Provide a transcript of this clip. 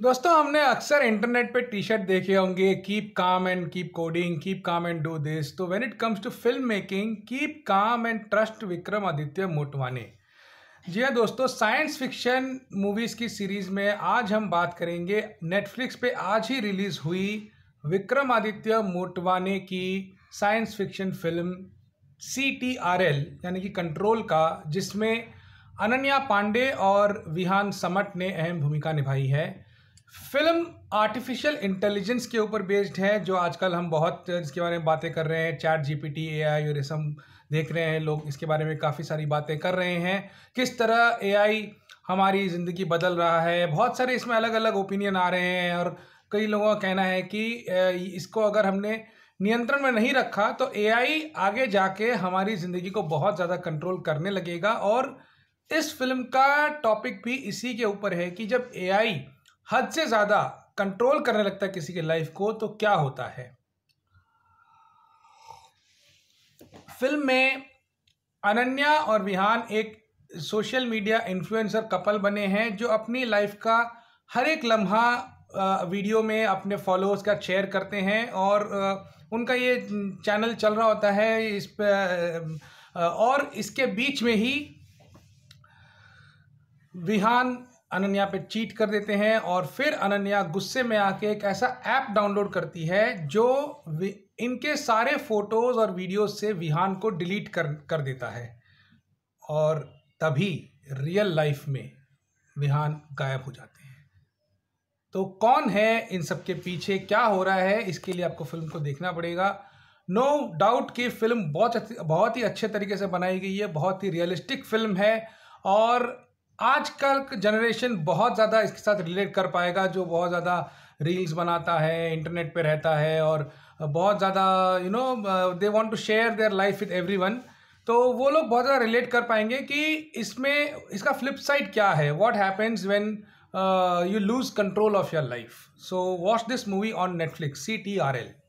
दोस्तों हमने अक्सर इंटरनेट पे टी शर्ट देखे होंगे keep calm and keep coding keep calm and do this तो when it comes to film making keep calm and trust Vikram Aditya Motwane ji हाँ दोस्तों साइंस फिक्शन मूवीज़ की सीरीज़ में आज हम बात करेंगे नेटफ्लिक्स पे आज ही रिलीज़ हुई विक्रम आदित्य मोटवाने की science fiction film C T R L यानी कि कंट्रोल का जिसमें अनन्या पांडे और विहान समट ने अहम भूमिका निभाई है फिल्म आर्टिफिशियल इंटेलिजेंस के ऊपर बेस्ड है जो आजकल हम बहुत इसके बारे में बातें कर रहे हैं चैट जीपीटी एआई और ये सब देख रहे हैं लोग इसके बारे में काफ़ी सारी बातें कर रहे हैं किस तरह एआई हमारी ज़िंदगी बदल रहा है बहुत सारे इसमें अलग अलग ओपिनियन आ रहे हैं और कई लोगों का कहना है कि इसको अगर हमने नियंत्रण में नहीं रखा तो ए आगे जाके हमारी ज़िंदगी को बहुत ज़्यादा कंट्रोल करने लगेगा और इस फिल्म का टॉपिक भी इसी के ऊपर है कि जब ए हद से ज़्यादा कंट्रोल करने लगता है किसी के लाइफ को तो क्या होता है फिल्म में अनन्या और विहान एक सोशल मीडिया इन्फ्लुएंसर कपल बने हैं जो अपनी लाइफ का हर एक लम्हा वीडियो में अपने फॉलोअर्स का शेयर करते हैं और उनका ये चैनल चल रहा होता है इस पर और इसके बीच में ही विहान अनन्या पे चीट कर देते हैं और फिर अनन्या गुस्से में आके एक ऐसा ऐप डाउनलोड करती है जो इनके सारे फोटोज़ और वीडियोस से विहान को डिलीट कर कर देता है और तभी रियल लाइफ में विहान गायब हो जाते हैं तो कौन है इन सब के पीछे क्या हो रहा है इसके लिए आपको फिल्म को देखना पड़ेगा नो no डाउट कि फिल्म बहुत बहुत ही अच्छे तरीके से बनाई गई है बहुत ही रियलिस्टिक फिल्म है और आजकल जनरेशन बहुत ज़्यादा इसके साथ रिलेट कर पाएगा जो बहुत ज़्यादा रील्स बनाता है इंटरनेट पे रहता है और बहुत ज़्यादा you know they want to share their life with everyone तो वो लोग बहुत ज़्यादा रिलेट कर पाएंगे कि इसमें इसका फ्लिप साइड क्या है what happens when you lose control of your life so watch this movie on Netflix C T R L